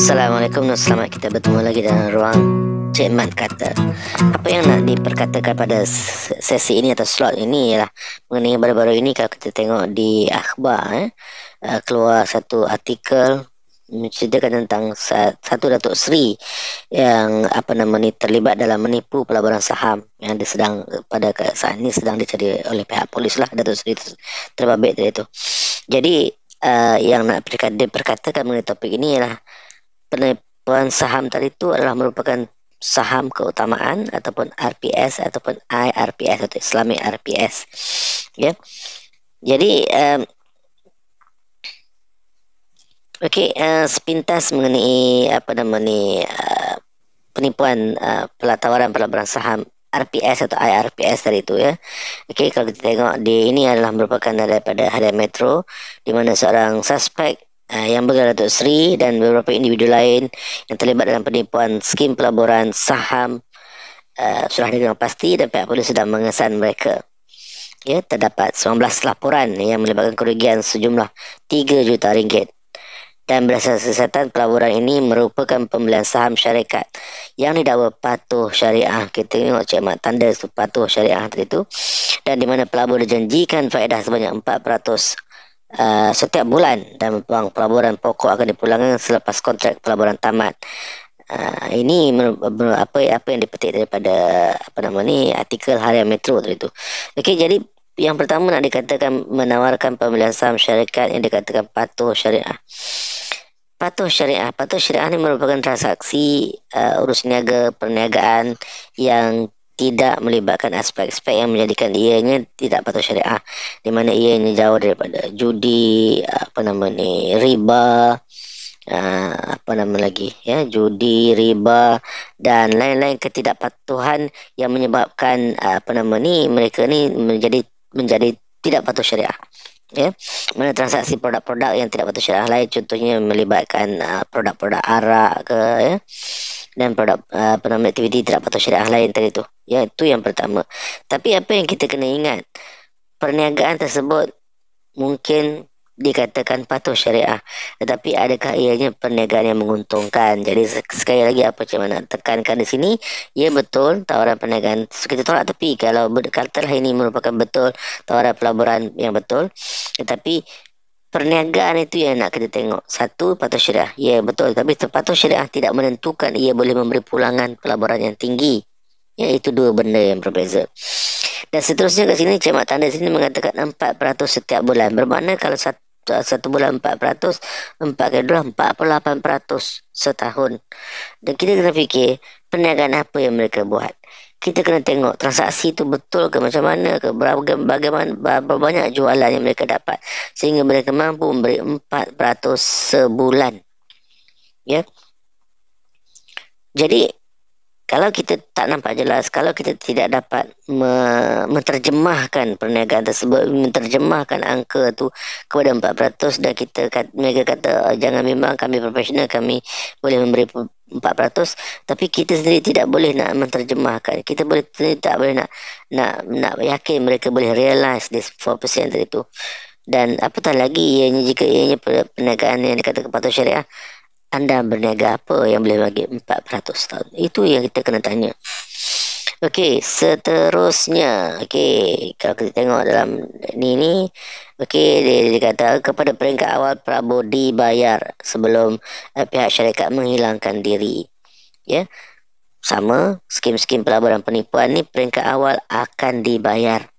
Assalamualaikum dan selamat kita bertemu lagi dalam ruang Cik Mat kata Apa yang nak diperkatakan pada sesi ini atau slot ini ialah Mengenai baru-baru ini kalau kita tengok di akhbar eh, uh, Keluar satu artikel menceritakan tentang satu Datuk Seri yang apa nama ni terlibat dalam menipu pelaburan saham yang dia sedang pada saat ini sedang dicari oleh pihak polis lah Datuk Seri terbabit dari itu. Jadi uh, yang nak diperkatakan mengenai topik ini ialah penipuan saham tadi itu adalah merupakan saham keutamaan ataupun RPS ataupun IRPS atau Islamic RPS. Ya. Yeah. Jadi um, Okey, uh, sepintas mengenai apa nama ni uh, penipuan uh, pelatawaran pelabuhan saham RPS atau IRPS tadi itu ya. Okay kalau kita tengok di ini adalah merupakan daripada Harian Metro di mana seorang suspek uh, uh, yang bergerak Datuk Seri dan beberapa individu lain yang terlibat dalam penipuan skim pelaburan saham uh, ah, sudah dikenal pasti dan pihak polis sudah mengesan mereka. Ya, terdapat 19 laporan yang melibatkan kerugian sejumlah 3 juta ringgit. Dan berdasarkan kesihatan, pelaburan ini merupakan pembelian saham syarikat yang didakwa patuh syariah. Kita tengok Cik Mat tanda itu patuh syariah tadi itu. Dan di mana pelabur dijanjikan faedah sebanyak Ah, setiap bulan dan wang pelaburan pokok akan dipulangkan selepas kontrak pelaburan tamat. Uh, ini apa apa yang dipetik daripada apa nama ni artikel Harian Metro tadi tu. Okey jadi yang pertama nak dikatakan menawarkan pembelian saham syarikat yang dikatakan patuh syariah. Patuh syariah, patuh syariah ini merupakan transaksi uh, urus niaga perniagaan yang tidak melibatkan aspek-aspek yang menjadikan ianya tidak patuh syariah di mana ini jauh daripada judi apa nama ni riba Uh, apa nama lagi ya judi riba dan lain-lain ketidakpatuhan yang menyebabkan uh, apa nama ni mereka ni menjadi menjadi tidak patuh syariah ya mana transaksi produk-produk yang tidak patut syarah lain contohnya melibatkan uh, produk-produk arak ke ya dan produk uh, apa nama aktiviti tidak patut syarah lain tadi tu ya itu yang pertama tapi apa yang kita kena ingat perniagaan tersebut mungkin dikatakan patuh syariah tetapi adakah ianya perniagaan yang menguntungkan jadi sekali lagi apa cik nak tekankan di sini ya betul tawaran perniagaan kita tolak tapi kalau kata lah ini merupakan betul tawaran pelaburan yang betul tetapi perniagaan itu yang nak kita tengok satu patuh syariah ya betul tapi patuh syariah tidak menentukan ia boleh memberi pulangan pelaburan yang tinggi iaitu ya, dua benda yang berbeza dan seterusnya kat sini cermat tanda sini mengatakan 4% setiap bulan bermakna kalau satu satu bulan 4%, empat kali dua empat puluh lapan peratus setahun. Dan kita kena fikir perniagaan apa yang mereka buat. Kita kena tengok transaksi itu betul ke macam mana ke berapa, bagaimana, berapa banyak jualan yang mereka dapat sehingga mereka mampu memberi 4% sebulan. Ya. Jadi kalau kita tak nampak jelas, kalau kita tidak dapat me- menterjemahkan perniagaan tersebut, menterjemahkan angka tu kepada 4% dan kita kat, mereka kata oh, jangan bimbang kami profesional kami boleh memberi 4% tapi kita sendiri tidak boleh nak menterjemahkan. Kita boleh tak boleh nak nak nak yakin mereka boleh realize this 4% itu. Dan apatah lagi ianya jika ianya perniagaan yang dikatakan patut syariah anda berniaga apa yang boleh bagi 400 tahun? Itu yang kita kena tanya. Okey, seterusnya. Okey, kalau kita tengok dalam ni ni. Okey, dia, dia kata kepada peringkat awal Prabu dibayar sebelum eh, pihak syarikat menghilangkan diri. Ya, yeah? sama skim-skim pelaburan penipuan ni peringkat awal akan dibayar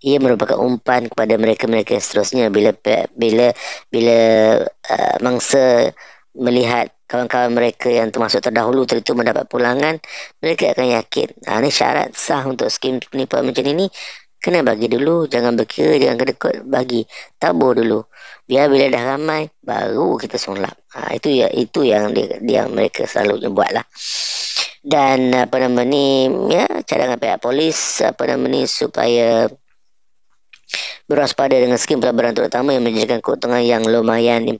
ia merupakan umpan kepada mereka-mereka seterusnya bila bila bila uh, mangsa melihat kawan-kawan mereka yang termasuk terdahulu tertentu mendapat pulangan mereka akan yakin ha, ah, ini syarat sah untuk skim penipuan macam ini kena bagi dulu jangan berkira jangan kedekut bagi tabur dulu biar bila dah ramai baru kita sunlap ha, ah, itu ya itu yang dia, yang mereka selalu buatlah dan apa nama ni ya cadangan pihak polis apa nama ni supaya berwaspada dengan skim pelaburan terutama yang menjadikan keuntungan yang lumayan 4%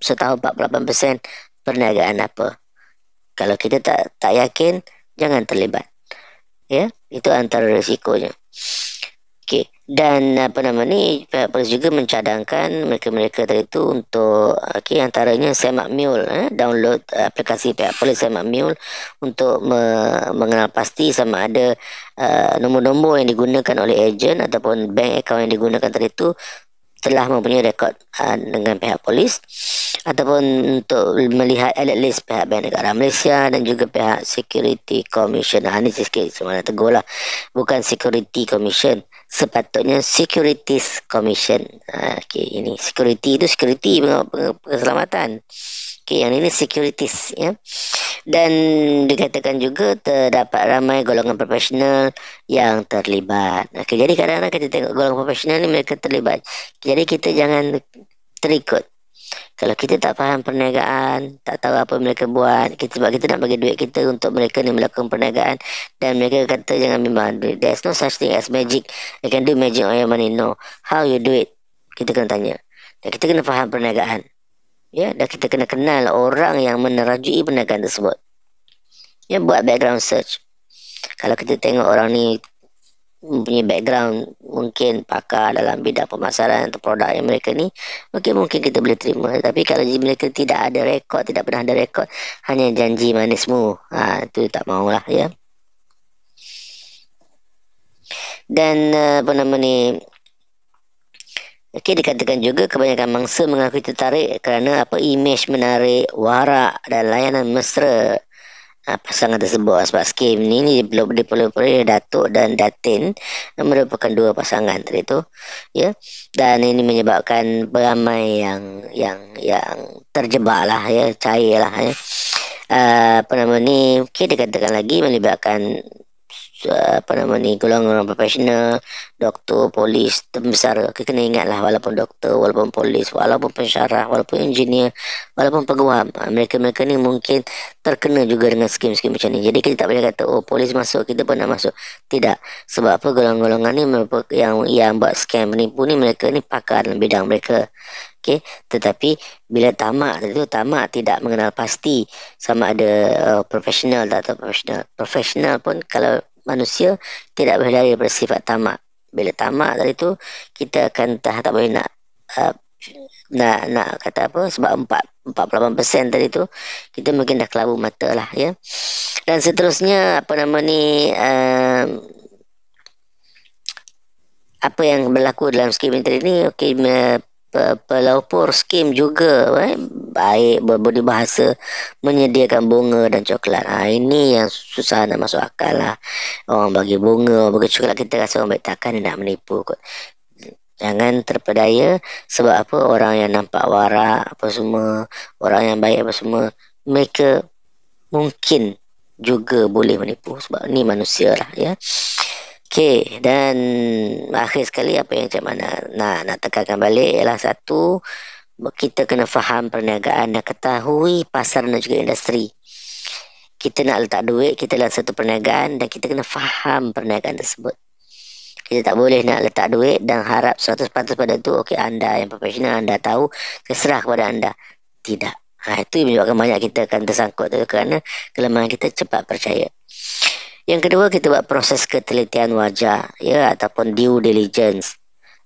setahun 48% perniagaan apa. Kalau kita tak tak yakin, jangan terlibat. Ya, itu antara risikonya. Okey. Dan apa nama ni pihak polis juga mencadangkan mereka-mereka tadi itu untuk okey antaranya Semak Mule eh, download eh, aplikasi pihak polis Semak Mule untuk me- mengenal pasti sama ada uh, nombor-nombor yang digunakan oleh ejen ataupun bank account yang digunakan tadi itu telah mempunyai rekod uh, dengan pihak polis ataupun untuk melihat at least pihak Bank Negara Malaysia dan juga pihak Security Commission. Ha, ini sikit semua nak tegur lah. Bukan Security Commission. Sepatutnya Securities Commission. Ha, okay, ini security itu security keselamatan. Okay, yang ini securities. Ya. Dan dikatakan juga terdapat ramai golongan profesional yang terlibat. Okay, jadi kadang-kadang kita tengok golongan profesional ni mereka terlibat. Jadi kita jangan terikut kalau kita tak faham perniagaan, tak tahu apa mereka buat, kita sebab kita nak bagi duit kita untuk mereka ni melakukan perniagaan dan mereka kata jangan bimbang duit. There's no such thing as magic. You can do magic on your money. No. How you do it? Kita kena tanya. Dan kita kena faham perniagaan. Ya, yeah? dan kita kena kenal orang yang menerajui perniagaan tersebut. Ya, yeah? buat background search. Kalau kita tengok orang ni mempunyai background mungkin pakar dalam bidang pemasaran atau produk yang mereka ni mungkin mungkin kita boleh terima tapi kalau mereka tidak ada rekod tidak pernah ada rekod hanya janji manismu ha, itu tak mau lah ya dan eh, apa nama ni Okey dikatakan juga kebanyakan mangsa mengaku tertarik kerana apa image menarik, warak dan layanan mesra uh, ah, pasangan tersebut sebab skim ni ni belum dia datuk dan datin merupakan dua pasangan tadi tu ya dan ini menyebabkan beramai yang yang yang terjebak lah ya cair lah ya uh, apa nama ni okay, dikatakan lagi menyebabkan Eh, apa nama ni golongan orang profesional doktor polis besar kena ingat lah walaupun doktor walaupun polis walaupun pensyarah walaupun engineer walaupun peguam ah, mereka-mereka ni mungkin terkena juga dengan skim-skim macam ni jadi kita tak boleh kata oh polis masuk kita pun nak masuk tidak sebab apa golongan-golongan ni yang yang buat scam menipu ni mereka ni pakar dalam bidang mereka Okay. Tetapi bila tamak itu tamak tidak mengenal pasti sama ada uh, profesional atau profesional. Profesional pun kalau manusia tidak boleh lari daripada sifat tamak. Bila tamak dari tu kita akan tak, tak boleh nak uh, nak nak kata apa sebab 4 48% dari tu kita mungkin dah kelabu mata lah ya. Dan seterusnya apa nama ni uh, apa yang berlaku dalam skim ini Okay. uh, pelopor skim juga eh? baik berbudi bahasa menyediakan bunga dan coklat ha, ini yang susah nak masuk akal lah orang bagi bunga orang bagi coklat kita rasa orang baik takkan nak menipu kot jangan terpedaya sebab apa orang yang nampak warak apa semua orang yang baik apa semua mereka mungkin juga boleh menipu sebab ni manusia lah ya yeah? Okey, dan akhir sekali apa yang Cik Mana nak, nak tekankan balik ialah satu, kita kena faham perniagaan dan ketahui pasar dan juga industri. Kita nak letak duit, kita dalam satu perniagaan dan kita kena faham perniagaan tersebut. Kita tak boleh nak letak duit dan harap 100% pada tu, okey anda yang profesional, anda tahu, keserah kepada anda. Tidak. Ha, itu yang menyebabkan banyak kita akan tersangkut tu kerana kelemahan kita cepat percaya. Yang kedua kita buat proses ketelitian wajah ya ataupun due diligence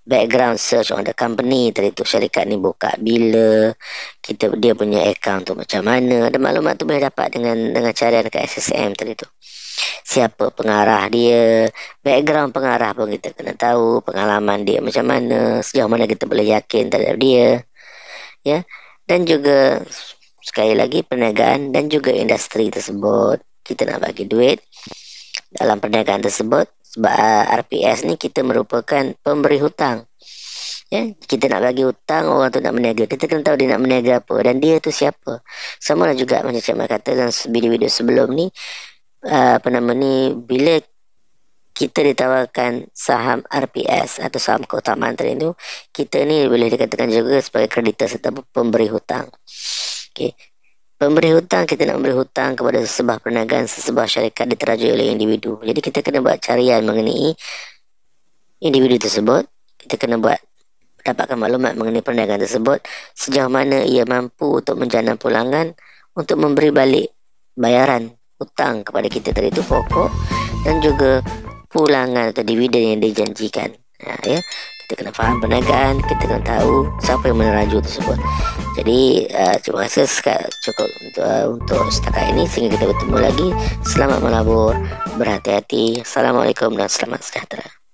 background search on the company tadi tu syarikat ni buka bila kita dia punya account tu macam mana ada maklumat tu boleh dapat dengan dengan cara dekat SSM tadi tu siapa pengarah dia background pengarah pun kita kena tahu pengalaman dia macam mana sejauh mana kita boleh yakin terhadap dia ya dan juga sekali lagi perniagaan dan juga industri tersebut kita nak bagi duit dalam perniagaan tersebut sebab uh, RPS ni kita merupakan pemberi hutang ya kita nak bagi hutang orang tu nak berniaga kita kena tahu dia nak berniaga apa dan dia tu siapa sama lah juga macam saya kata dalam video-video sebelum ni uh, apa nama ni bila kita ditawarkan saham RPS atau saham keutamaan tadi tu kita ni boleh dikatakan juga sebagai kreditor serta pemberi hutang Okay. Pemberi hutang, kita nak memberi hutang kepada sebuah perniagaan, sebuah syarikat diterajui oleh individu. Jadi kita kena buat carian mengenai individu tersebut. Kita kena buat dapatkan maklumat mengenai perniagaan tersebut. Sejauh mana ia mampu untuk menjana pulangan untuk memberi balik bayaran hutang kepada kita tadi itu pokok dan juga pulangan atau dividen yang dijanjikan. Ya, ya kita kena faham perniagaan kita kena tahu siapa yang meneraju tersebut jadi uh, terima kasih sekat, cukup untuk, uh, untuk setakat ini sehingga kita bertemu lagi selamat melabur berhati-hati Assalamualaikum dan selamat sejahtera